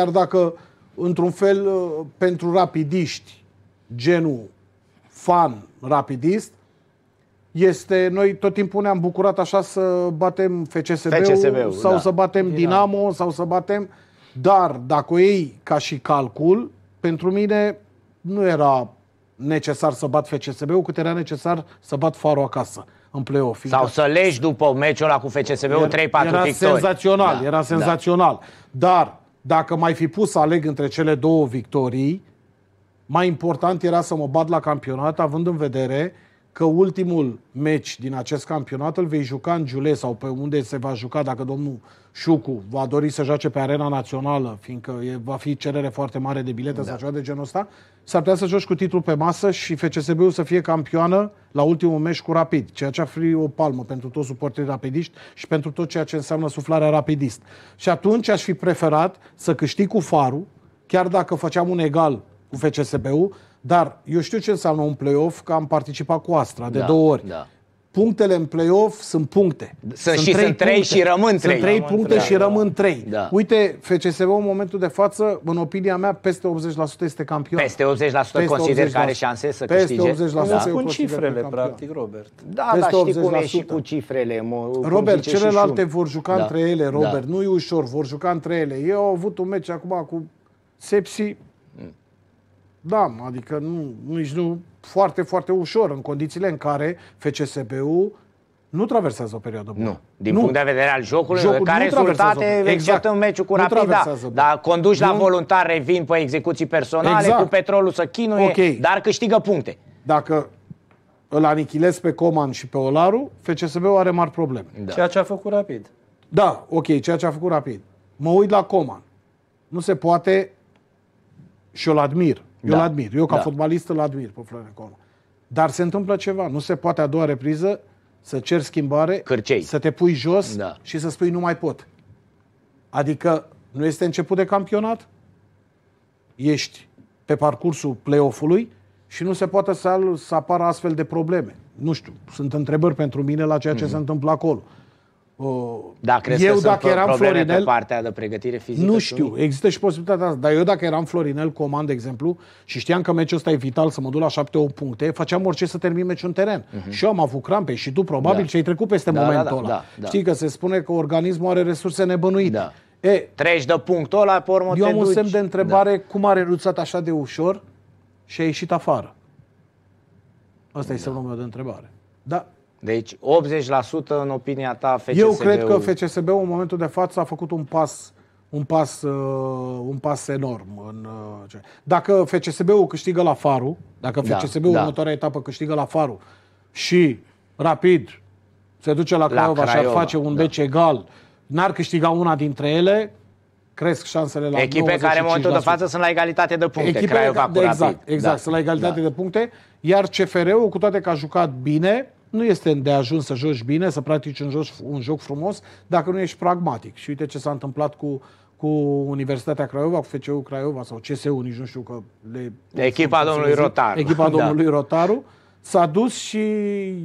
Chiar dacă, într-un fel, uh, pentru rapidiști, genul fan rapidist, este, noi tot timpul ne-am bucurat așa să batem FCSB-ul, fcsb sau da. să batem Dinamo, sau să batem, dar dacă ei, ca și calcul, pentru mine nu era necesar să bat FCSB-ul, cât era necesar să bat Faro acasă în play-off. Sau să legi după meciul ăla cu FCSB-ul 3-4 era Senzațional, da, era da. senzațional, da. Dar dacă mai fi pus să aleg între cele două victorii, mai important era să mă bat la campionat, având în vedere că ultimul meci din acest campionat îl vei juca în Giule sau pe unde se va juca dacă domnul Șucu va dori să joace pe arena națională, fiindcă e, va fi cerere foarte mare de bilete da. sau ceva de genul ăsta, s-ar putea să joci cu titlul pe masă și FCSB-ul să fie campioană la ultimul meci cu Rapid, ceea ce ar fi o palmă pentru toți suporterii rapidiști și pentru tot ceea ce înseamnă suflarea rapidist. Și atunci aș fi preferat să câștig cu farul, chiar dacă făceam un egal cu FCSB-ul, dar eu știu ce înseamnă un play-off, că am participat cu Astra de da, două ori. Da. Punctele în play-off sunt puncte. Să sunt și trei sunt trei și rămân trei. Sunt trei rămân puncte trei, și da. rămân trei. Da. Uite, FCSB în momentul de față, în opinia mea, peste 80% este campion. Peste 80% peste consider 80%, că are șanse să peste câștige? Peste 80% da. spun cifrele, practic, Robert. Da, peste dar știi 80%. cum e și cu cifrele. Mă, Robert, celelalte și vor juca da. între ele, da. Robert. Da. Nu e ușor, vor juca între ele. Eu au avut un meci acum cu Sepsi, da, adică nu, nici nu foarte, foarte ușor în condițiile în care FCSB-ul nu traversează o perioadă bună. Nu. Din nu. punct de vedere al jocului, Jocul ca rezultate, exact. în meciul cu da. nu Rapida, dar conduci nu. la voluntar, revin pe execuții personale, exact. cu petrolul să chinuie, okay. dar câștigă puncte. Dacă îl anichilezi pe Coman și pe Olaru, FCSB-ul are mari probleme. Da. Ceea ce a făcut Rapid. Da, ok, ceea ce a făcut Rapid. Mă uit la Coman. Nu se poate și o l admir eu da. l-admir. Eu, ca da. fotbalist, îl admir pe Florin Conu. Dar se întâmplă ceva. Nu se poate a doua repriză să cer schimbare, Cârcei. să te pui jos da. și să spui nu mai pot. Adică nu este început de campionat, ești pe parcursul play-off-ului și nu se poate să, să apară astfel de probleme. Nu știu, sunt întrebări pentru mine la ceea ce mm-hmm. se întâmplă acolo. Uh, da, crezi eu că dacă sunt eram Florinel, pe partea de pregătire fizică? Nu știu, tu? există și posibilitatea asta. Dar eu dacă eram Florinel Coman, de exemplu, și știam că meciul ăsta e vital să mă duc la 7-8 puncte, făceam orice să termin meciul în teren. Uh-huh. Și eu am avut crampe și tu probabil da. și ai trecut peste da, da momentul da, da, ăla. Da, da. Știi că se spune că organismul are resurse nebănuite. Da. E, Treci de punctul ăla, pe urmă Eu am duci. un semn de întrebare, da. cum a renunțat așa de ușor și a ieșit afară? Asta da. e semnul meu de întrebare. Da, deci 80% în opinia ta FCSB-ul... Eu cred că FCSB-ul în momentul de față a făcut un pas un pas, uh, un pas enorm. În, uh, dacă FCSB-ul câștigă la Faru, dacă FCSB-ul da, da. următoarea da. etapă câștigă la Faru și rapid se duce la Craiova, la Craiova și ar face un da. deci egal, n-ar câștiga una dintre ele, cresc șansele la Echipe 95%. care în momentul de față sunt la egalitate de puncte. Echipe, Craiova cu da, Exact, exact da. sunt la egalitate da. de puncte, iar CFR-ul, cu toate că a jucat bine, nu este de ajuns să joci bine, să practici un joc, un joc frumos, dacă nu ești pragmatic. Și uite ce s-a întâmplat cu, cu Universitatea Craiova, cu FCU Craiova sau CSU, nici nu știu că le... Echipa sunt, domnului Rotaru. Echipa da. domnului da. Rotaru s-a dus și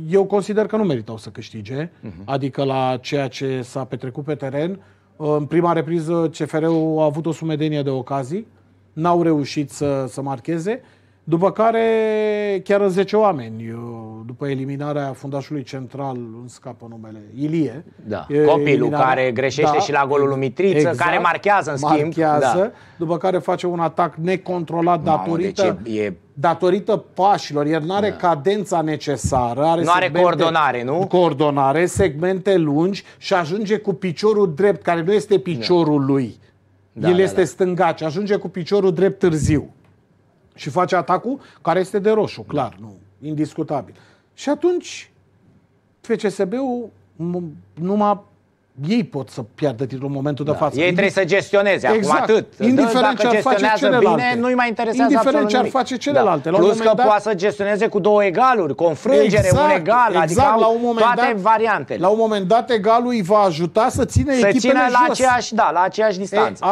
eu consider că nu meritau să câștige, uh-huh. adică la ceea ce s-a petrecut pe teren. În prima repriză CFR-ul a avut o sumedenie de ocazii, n-au reușit să, să marcheze după care, chiar în 10 oameni, după eliminarea fundașului central, îmi scapă numele, Ilie. Da. Copilul eliminarea... care greșește da, și la golul lui Mitriță, exact, care marchează în schimb. Marchează, da. după care face un atac necontrolat Mamă, datorită, deci e, e... datorită pașilor. El nu are da. cadența necesară. Are nu segmente, are coordonare, nu? Coordonare, segmente lungi și ajunge cu piciorul drept, care nu este piciorul da. lui. Da, El da, este da. stângaci, ajunge cu piciorul drept târziu și face atacul care este de roșu, clar, nu, indiscutabil. Și atunci FCSB-ul numai ei pot să piardă titlul în momentul da. de față. Ei trebuie să gestioneze exact. acum atât. Indiferent Dacă ce ar face celelalte. Bine, nu-i mai interesează Indiferent ce ar face da. celelalte. Da. La Plus că dat... poate să gestioneze cu două egaluri, confrângere, exact, un egal, exact, adică la un moment toate dat, variantele. La un moment dat egalul îi va ajuta să țină să echipele țină la jos. Aceeași, da, la aceeași distanță.